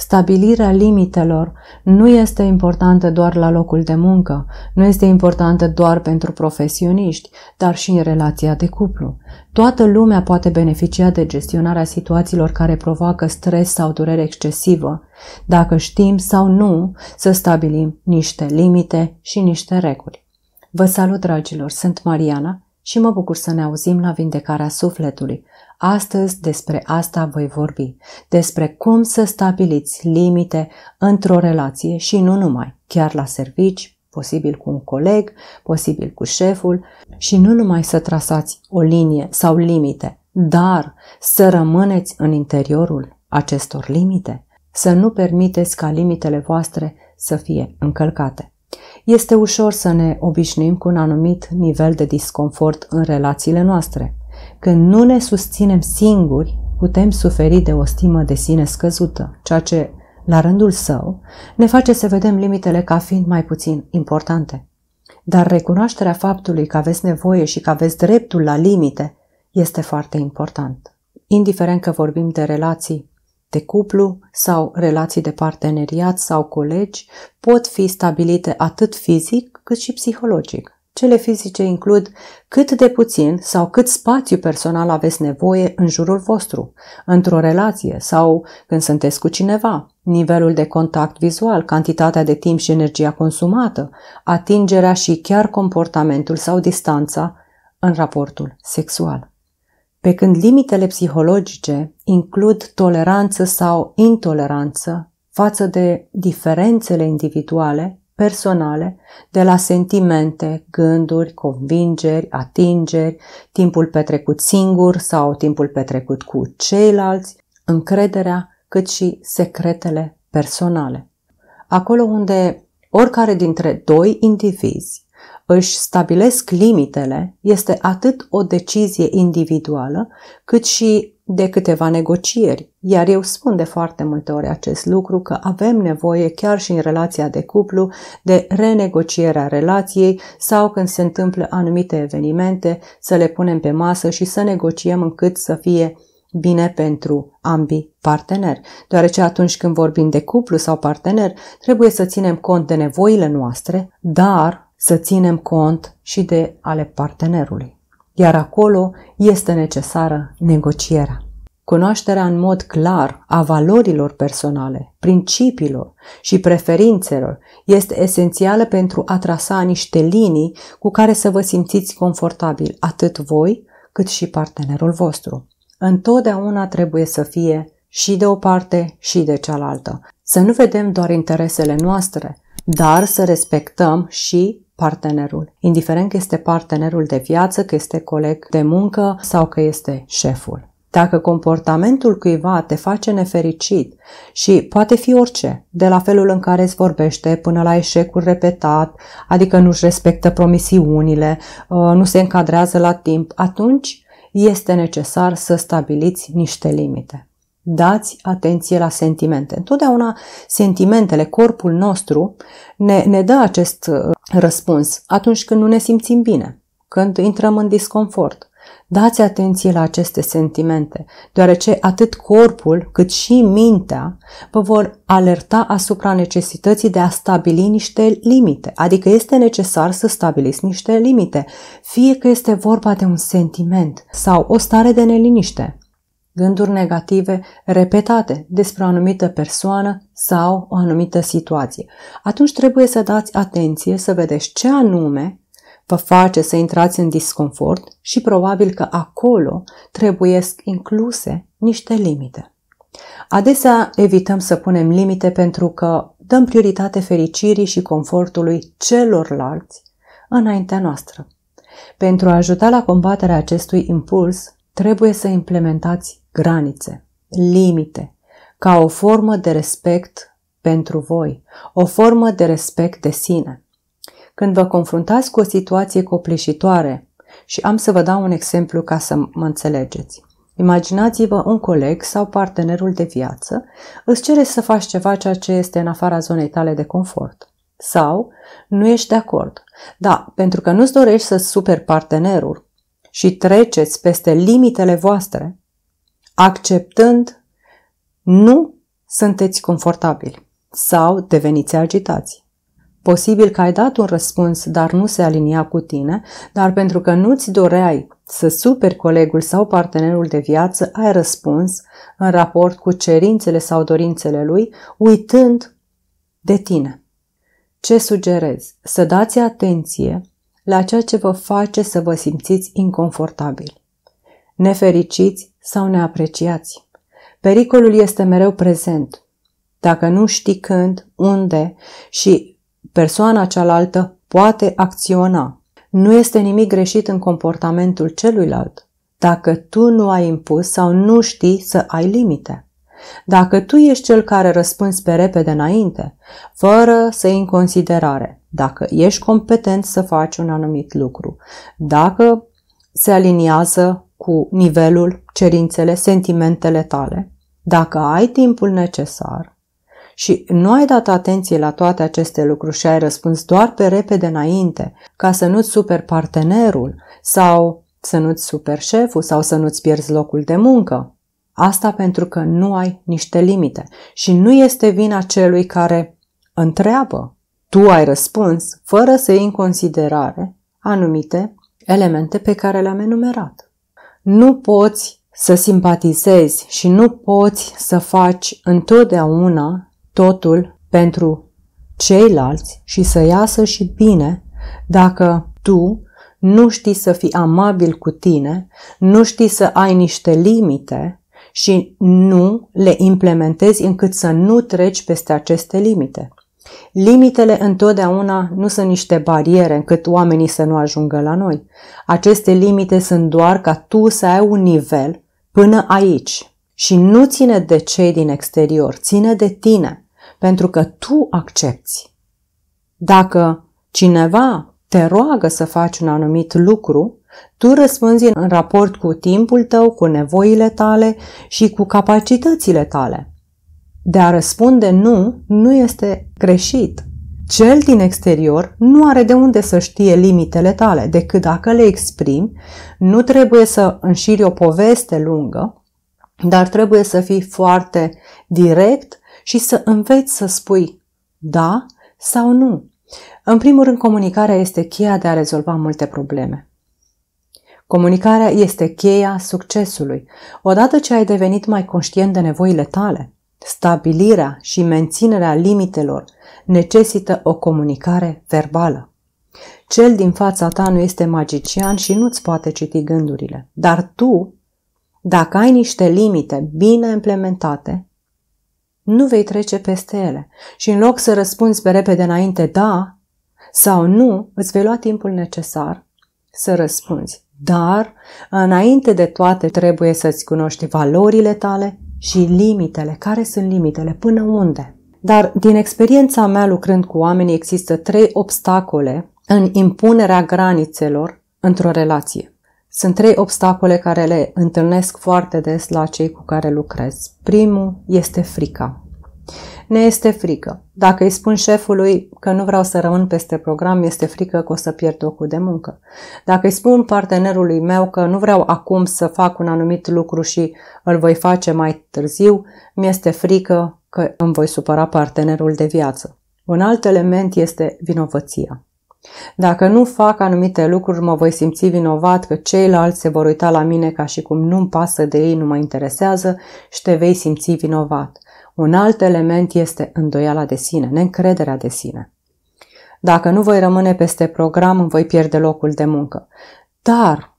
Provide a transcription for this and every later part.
Stabilirea limitelor nu este importantă doar la locul de muncă, nu este importantă doar pentru profesioniști, dar și în relația de cuplu. Toată lumea poate beneficia de gestionarea situațiilor care provoacă stres sau durere excesivă, dacă știm sau nu să stabilim niște limite și niște reguli. Vă salut, dragilor! Sunt Mariana și mă bucur să ne auzim la Vindecarea Sufletului, Astăzi despre asta voi vorbi, despre cum să stabiliți limite într-o relație și nu numai, chiar la servici, posibil cu un coleg, posibil cu șeful și nu numai să trasați o linie sau limite, dar să rămâneți în interiorul acestor limite, să nu permiteți ca limitele voastre să fie încălcate. Este ușor să ne obișnuim cu un anumit nivel de disconfort în relațiile noastre, când nu ne susținem singuri, putem suferi de o stimă de sine scăzută, ceea ce, la rândul său, ne face să vedem limitele ca fiind mai puțin importante. Dar recunoașterea faptului că aveți nevoie și că aveți dreptul la limite este foarte important. Indiferent că vorbim de relații de cuplu sau relații de parteneriat sau colegi, pot fi stabilite atât fizic cât și psihologic. Cele fizice includ cât de puțin sau cât spațiu personal aveți nevoie în jurul vostru, într-o relație sau când sunteți cu cineva, nivelul de contact vizual, cantitatea de timp și energia consumată, atingerea și chiar comportamentul sau distanța în raportul sexual. Pe când limitele psihologice includ toleranță sau intoleranță față de diferențele individuale personale, de la sentimente, gânduri, convingeri, atingeri, timpul petrecut singur sau timpul petrecut cu ceilalți, încrederea, cât și secretele personale. Acolo unde oricare dintre doi indivizi își stabilesc limitele, este atât o decizie individuală, cât și de câteva negocieri, iar eu spun de foarte multe ori acest lucru că avem nevoie chiar și în relația de cuplu de renegocierea relației sau când se întâmplă anumite evenimente să le punem pe masă și să negociem încât să fie bine pentru ambii parteneri, deoarece atunci când vorbim de cuplu sau partener, trebuie să ținem cont de nevoile noastre, dar să ținem cont și de ale partenerului iar acolo este necesară negocierea. Cunoașterea în mod clar a valorilor personale, principiilor și preferințelor este esențială pentru a trasa niște linii cu care să vă simțiți confortabil atât voi cât și partenerul vostru. Întotdeauna trebuie să fie și de o parte și de cealaltă. Să nu vedem doar interesele noastre, dar să respectăm și partenerul. Indiferent că este partenerul de viață, că este coleg de muncă sau că este șeful. Dacă comportamentul cuiva te face nefericit și poate fi orice, de la felul în care îți vorbește până la eșecul repetat, adică nu-și respectă promisiunile, ă, nu se încadrează la timp, atunci este necesar să stabiliți niște limite dați atenție la sentimente. Întotdeauna sentimentele, corpul nostru ne, ne dă acest uh, răspuns atunci când nu ne simțim bine, când intrăm în disconfort. Dați atenție la aceste sentimente, deoarece atât corpul cât și mintea vă vor alerta asupra necesității de a stabili niște limite, adică este necesar să stabiliți niște limite, fie că este vorba de un sentiment sau o stare de neliniște, gânduri negative repetate despre o anumită persoană sau o anumită situație. Atunci trebuie să dați atenție să vedeți ce anume vă face să intrați în disconfort și probabil că acolo trebuie incluse niște limite. Adesea evităm să punem limite pentru că dăm prioritate fericirii și confortului celorlalți înaintea noastră. Pentru a ajuta la combaterea acestui impuls, trebuie să implementați granițe, limite, ca o formă de respect pentru voi, o formă de respect de sine. Când vă confruntați cu o situație copleșitoare, și am să vă dau un exemplu ca să mă înțelegeți. Imaginați-vă un coleg sau partenerul de viață îți cere să faci ceva ceea ce este în afara zonei tale de confort. Sau nu ești de acord. Da, pentru că nu-ți dorești să superi partenerul, și treceți peste limitele voastre, acceptând nu sunteți confortabili sau deveniți agitați. Posibil că ai dat un răspuns, dar nu se alinia cu tine, dar pentru că nu-ți doreai să superi colegul sau partenerul de viață, ai răspuns în raport cu cerințele sau dorințele lui, uitând de tine. Ce sugerez? Să dați atenție la ceea ce vă face să vă simțiți inconfortabil. Nefericiți sau neapreciați. Pericolul este mereu prezent. Dacă nu știi când, unde și persoana cealaltă poate acționa. Nu este nimic greșit în comportamentul celuilalt dacă tu nu ai impus sau nu știi să ai limite. Dacă tu ești cel care răspunzi pe repede înainte, fără să i în considerare dacă ești competent să faci un anumit lucru, dacă se aliniază cu nivelul, cerințele, sentimentele tale, dacă ai timpul necesar și nu ai dat atenție la toate aceste lucruri și ai răspuns doar pe repede înainte, ca să nu-ți super partenerul sau să nu-ți super șeful sau să nu-ți pierzi locul de muncă. Asta pentru că nu ai niște limite și nu este vina celui care întreabă, tu ai răspuns fără să iei în considerare anumite elemente pe care le-am enumerat. Nu poți să simpatizezi și nu poți să faci întotdeauna totul pentru ceilalți și să iasă și bine dacă tu nu știi să fii amabil cu tine, nu știi să ai niște limite și nu le implementezi încât să nu treci peste aceste limite. Limitele întotdeauna nu sunt niște bariere încât oamenii să nu ajungă la noi. Aceste limite sunt doar ca tu să ai un nivel până aici și nu ține de cei din exterior, ține de tine, pentru că tu accepti. Dacă cineva te roagă să faci un anumit lucru, tu răspunzi în raport cu timpul tău, cu nevoile tale și cu capacitățile tale. De a răspunde nu, nu este greșit. Cel din exterior nu are de unde să știe limitele tale, decât dacă le exprimi, nu trebuie să înșiri o poveste lungă, dar trebuie să fii foarte direct și să înveți să spui da sau nu. În primul rând, comunicarea este cheia de a rezolva multe probleme. Comunicarea este cheia succesului. Odată ce ai devenit mai conștient de nevoile tale, Stabilirea și menținerea limitelor necesită o comunicare verbală. Cel din fața ta nu este magician și nu-ți poate citi gândurile, dar tu, dacă ai niște limite bine implementate, nu vei trece peste ele și în loc să răspunzi pe repede înainte da sau nu, îți vei lua timpul necesar să răspunzi. Dar, înainte de toate, trebuie să-ți cunoști valorile tale, și limitele, care sunt limitele, până unde. Dar din experiența mea lucrând cu oamenii există trei obstacole în impunerea granițelor într-o relație. Sunt trei obstacole care le întâlnesc foarte des la cei cu care lucrez. Primul este frica ne este frică. Dacă îi spun șefului că nu vreau să rămân peste program, este frică că o să pierd locul de muncă. Dacă îi spun partenerului meu că nu vreau acum să fac un anumit lucru și îl voi face mai târziu, mi-este frică că îmi voi supăra partenerul de viață. Un alt element este vinovăția. Dacă nu fac anumite lucruri, mă voi simți vinovat că ceilalți se vor uita la mine ca și cum nu-mi pasă de ei, nu mă interesează și te vei simți vinovat. Un alt element este îndoiala de sine, neîncrederea de sine. Dacă nu voi rămâne peste program, îmi voi pierde locul de muncă. Dar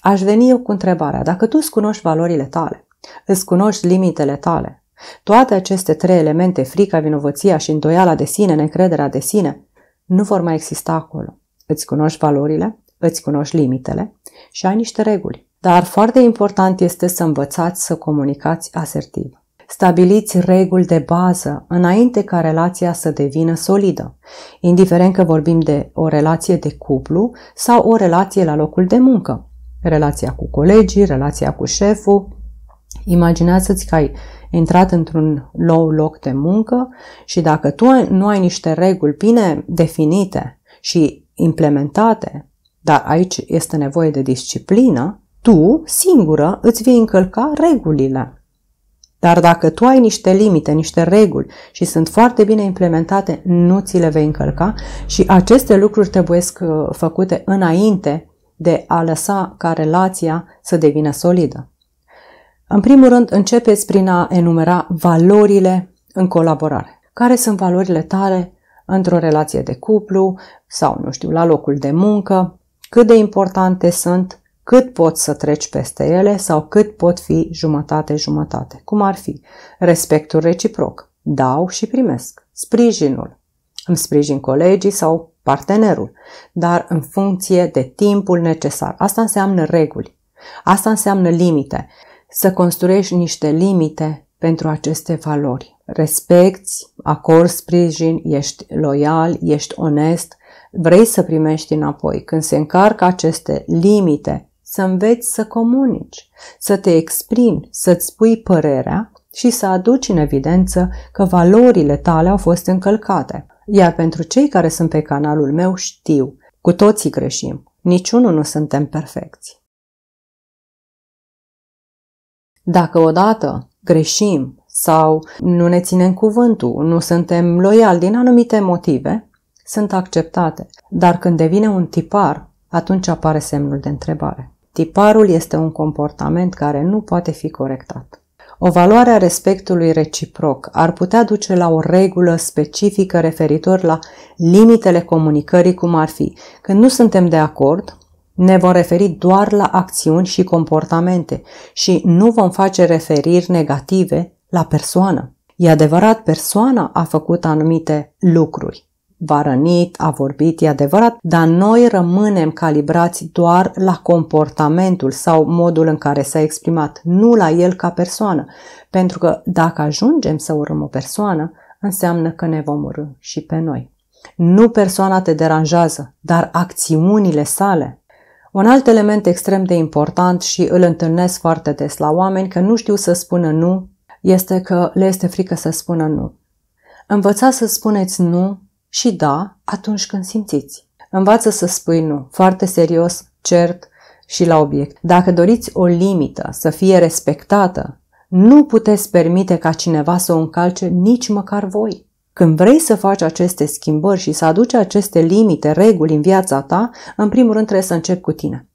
aș veni eu cu întrebarea, dacă tu îți cunoști valorile tale, îți cunoști limitele tale, toate aceste trei elemente, frica, vinovăția și îndoiala de sine, necrederea de sine, nu vor mai exista acolo. Îți cunoști valorile, îți cunoști limitele și ai niște reguli. Dar foarte important este să învățați să comunicați asertiv. Stabiliți reguli de bază înainte ca relația să devină solidă, indiferent că vorbim de o relație de cuplu sau o relație la locul de muncă, relația cu colegii, relația cu șeful. Imaginează-ți că ai intrat într-un nou loc de muncă și dacă tu nu ai niște reguli bine definite și implementate, dar aici este nevoie de disciplină, tu, singură, îți vei încălca regulile. Dar dacă tu ai niște limite, niște reguli și sunt foarte bine implementate, nu ți le vei încălca și aceste lucruri trebuie uh, făcute înainte de a lăsa ca relația să devină solidă. În primul rând, începeți prin a enumera valorile în colaborare. Care sunt valorile tale într-o relație de cuplu sau, nu știu, la locul de muncă? Cât de importante sunt? cât poți să treci peste ele sau cât pot fi jumătate-jumătate. Cum ar fi? Respectul reciproc. Dau și primesc. Sprijinul. Îmi sprijin colegii sau partenerul, dar în funcție de timpul necesar. Asta înseamnă reguli. Asta înseamnă limite. Să construiești niște limite pentru aceste valori. Respecti, acord sprijin, ești loial, ești onest, vrei să primești înapoi. Când se încarcă aceste limite să înveți să comunici, să te exprimi, să-ți spui părerea și să aduci în evidență că valorile tale au fost încălcate. Iar pentru cei care sunt pe canalul meu știu, cu toții greșim, niciunul nu suntem perfecți. Dacă odată greșim sau nu ne ținem cuvântul, nu suntem loiali din anumite motive, sunt acceptate. Dar când devine un tipar, atunci apare semnul de întrebare. Tiparul este un comportament care nu poate fi corectat. O valoare a respectului reciproc ar putea duce la o regulă specifică referitor la limitele comunicării, cum ar fi când nu suntem de acord, ne vom referi doar la acțiuni și comportamente și nu vom face referiri negative la persoană. E adevărat, persoana a făcut anumite lucruri, v-a rănit, a vorbit, e adevărat, dar noi rămânem calibrați doar la comportamentul sau modul în care s-a exprimat, nu la el ca persoană. Pentru că dacă ajungem să urăm o persoană, înseamnă că ne vom urâ și pe noi. Nu persoana te deranjează, dar acțiunile sale. Un alt element extrem de important și îl întâlnesc foarte des la oameni că nu știu să spună nu, este că le este frică să spună nu. Învățați să spuneți nu și da atunci când simțiți. Învață să spui nu, foarte serios, cert și la obiect. Dacă doriți o limită să fie respectată, nu puteți permite ca cineva să o încalce nici măcar voi. Când vrei să faci aceste schimbări și să aduci aceste limite, reguli în viața ta, în primul rând trebuie să începi cu tine.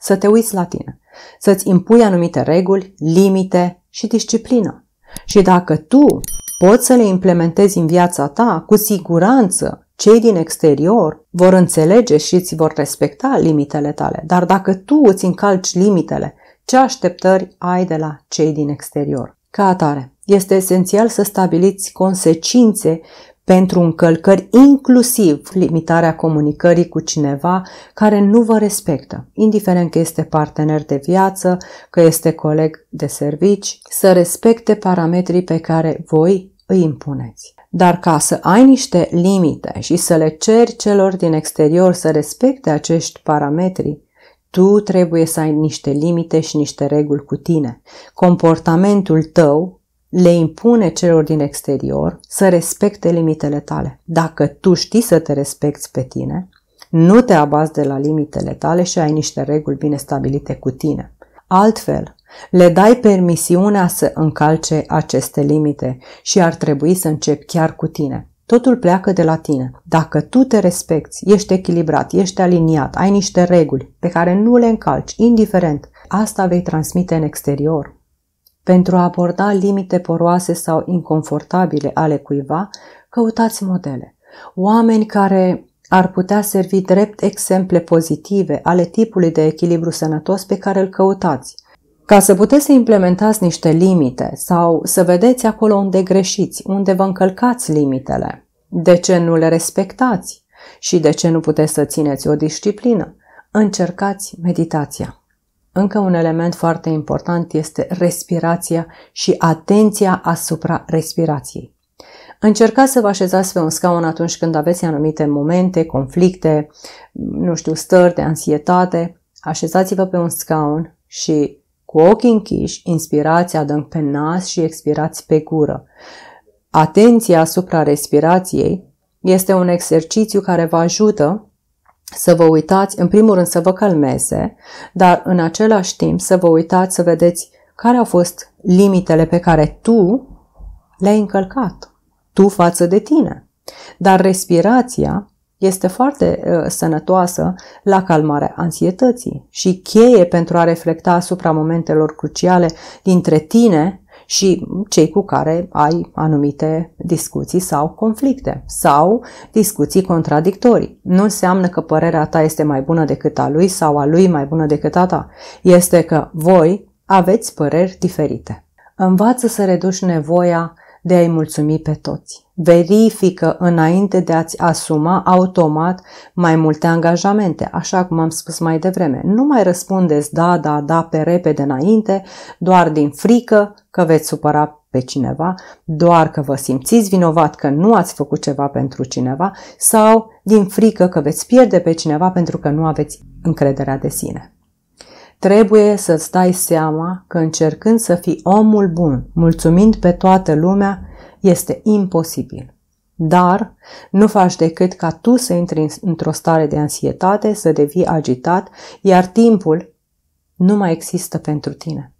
Să te uiți la tine. Să-ți impui anumite reguli, limite și disciplină. Și dacă tu poți să le implementezi în viața ta, cu siguranță cei din exterior vor înțelege și îți vor respecta limitele tale, dar dacă tu îți încalci limitele, ce așteptări ai de la cei din exterior? Ca atare, este esențial să stabiliți consecințe pentru încălcări, inclusiv limitarea comunicării cu cineva care nu vă respectă, indiferent că este partener de viață, că este coleg de servici, să respecte parametrii pe care voi îi impuneți. Dar ca să ai niște limite și să le ceri celor din exterior să respecte acești parametri, tu trebuie să ai niște limite și niște reguli cu tine. Comportamentul tău le impune celor din exterior să respecte limitele tale. Dacă tu știi să te respecti pe tine, nu te abazi de la limitele tale și ai niște reguli bine stabilite cu tine. Altfel, le dai permisiunea să încalce aceste limite și ar trebui să începi chiar cu tine. Totul pleacă de la tine. Dacă tu te respecti, ești echilibrat, ești aliniat, ai niște reguli pe care nu le încalci, indiferent, asta vei transmite în exterior. Pentru a aborda limite poroase sau inconfortabile ale cuiva, căutați modele. Oameni care ar putea servi drept exemple pozitive ale tipului de echilibru sănătos pe care îl căutați. Ca să puteți să implementați niște limite sau să vedeți acolo unde greșiți, unde vă încălcați limitele, de ce nu le respectați și de ce nu puteți să țineți o disciplină, încercați meditația. Încă un element foarte important este respirația și atenția asupra respirației. Încercați să vă așezați pe un scaun atunci când aveți anumite momente, conflicte, nu știu, stări de ansietate. Așezați-vă pe un scaun și cu ochii închiși, inspirați adânc pe nas și expirați pe gură. Atenția asupra respirației este un exercițiu care vă ajută să vă uitați, în primul rând, să vă calmeze, dar în același timp să vă uitați să vedeți care au fost limitele pe care tu le-ai încălcat, tu față de tine. Dar respirația este foarte uh, sănătoasă la calmarea anxietății și cheie pentru a reflecta asupra momentelor cruciale dintre tine și cei cu care ai anumite discuții sau conflicte sau discuții contradictorii. Nu înseamnă că părerea ta este mai bună decât a lui sau a lui mai bună decât a ta. Este că voi aveți păreri diferite. Învață să reduci nevoia de a-i mulțumi pe toți verifică înainte de a-ți asuma automat mai multe angajamente, așa cum am spus mai devreme. Nu mai răspundeți da, da, da pe repede înainte, doar din frică că veți supăra pe cineva, doar că vă simțiți vinovat că nu ați făcut ceva pentru cineva sau din frică că veți pierde pe cineva pentru că nu aveți încrederea de sine. Trebuie să-ți dai seama că încercând să fii omul bun, mulțumind pe toată lumea, este imposibil. Dar nu faci decât ca tu să intri într-o stare de ansietate, să devii agitat, iar timpul nu mai există pentru tine.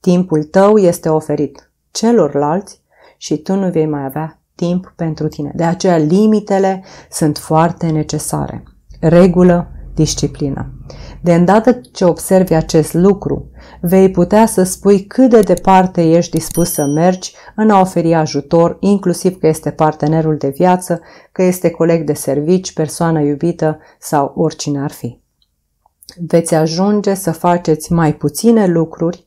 Timpul tău este oferit celorlalți și tu nu vei mai avea timp pentru tine. De aceea limitele sunt foarte necesare. Regulă, disciplină. De îndată ce observi acest lucru, vei putea să spui cât de departe ești dispus să mergi în a oferi ajutor, inclusiv că este partenerul de viață, că este coleg de servici, persoană iubită sau oricine ar fi. Veți ajunge să faceți mai puține lucruri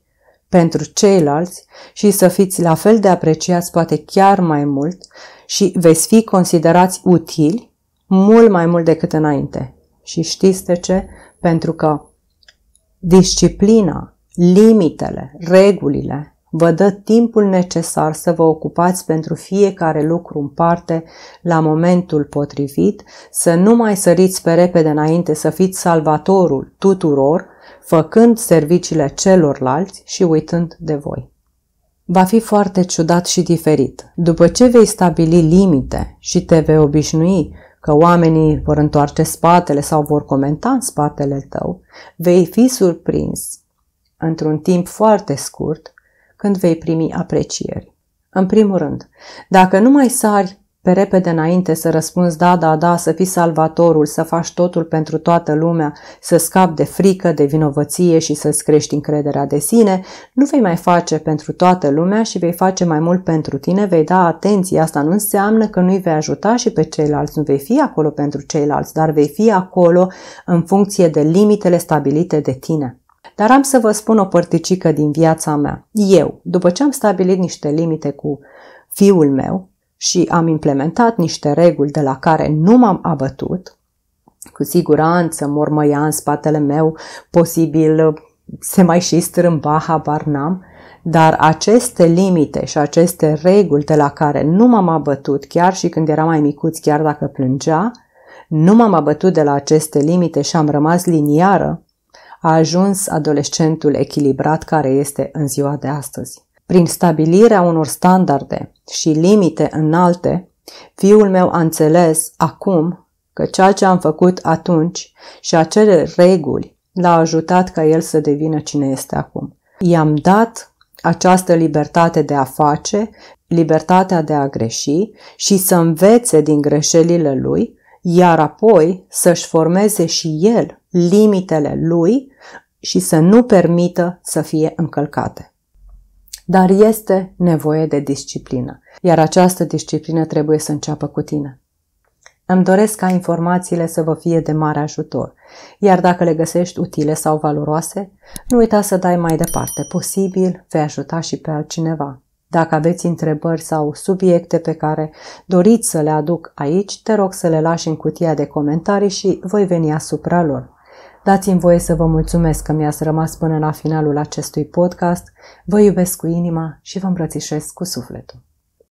pentru ceilalți și să fiți la fel de apreciați, poate chiar mai mult, și veți fi considerați utili mult mai mult decât înainte. Și știți de ce? Pentru că disciplina, limitele, regulile vă dă timpul necesar să vă ocupați pentru fiecare lucru în parte la momentul potrivit, să nu mai săriți pe repede înainte să fiți salvatorul tuturor, făcând serviciile celorlalți și uitând de voi. Va fi foarte ciudat și diferit. După ce vei stabili limite și te vei obișnui că oamenii vor întoarce spatele sau vor comenta în spatele tău, vei fi surprins într-un timp foarte scurt când vei primi aprecieri. În primul rând, dacă nu mai sari pe repede înainte să răspunzi da, da, da, să fii salvatorul, să faci totul pentru toată lumea, să scapi de frică, de vinovăție și să-ți crești încrederea de sine, nu vei mai face pentru toată lumea și vei face mai mult pentru tine, vei da atenție. Asta nu înseamnă că nu-i vei ajuta și pe ceilalți, nu vei fi acolo pentru ceilalți, dar vei fi acolo în funcție de limitele stabilite de tine. Dar am să vă spun o părticică din viața mea. Eu, după ce am stabilit niște limite cu fiul meu, și am implementat niște reguli de la care nu m-am abătut, cu siguranță mormăia în spatele meu, posibil se mai și strâmba, habar n-am, dar aceste limite și aceste reguli de la care nu m-am abătut, chiar și când eram mai micuț, chiar dacă plângea, nu m-am abătut de la aceste limite și am rămas liniară, a ajuns adolescentul echilibrat care este în ziua de astăzi. Prin stabilirea unor standarde și limite înalte, fiul meu a înțeles acum că ceea ce am făcut atunci și acele reguli l-a ajutat ca el să devină cine este acum. I-am dat această libertate de a face, libertatea de a greși și să învețe din greșelile lui, iar apoi să-și formeze și el limitele lui și să nu permită să fie încălcate dar este nevoie de disciplină, iar această disciplină trebuie să înceapă cu tine. Îmi doresc ca informațiile să vă fie de mare ajutor, iar dacă le găsești utile sau valoroase, nu uita să dai mai departe. Posibil vei ajuta și pe altcineva. Dacă aveți întrebări sau subiecte pe care doriți să le aduc aici, te rog să le lași în cutia de comentarii și voi veni asupra lor. Dați-mi voie să vă mulțumesc că mi-ați rămas până la finalul acestui podcast. Vă iubesc cu inima și vă îmbrățișez cu sufletul.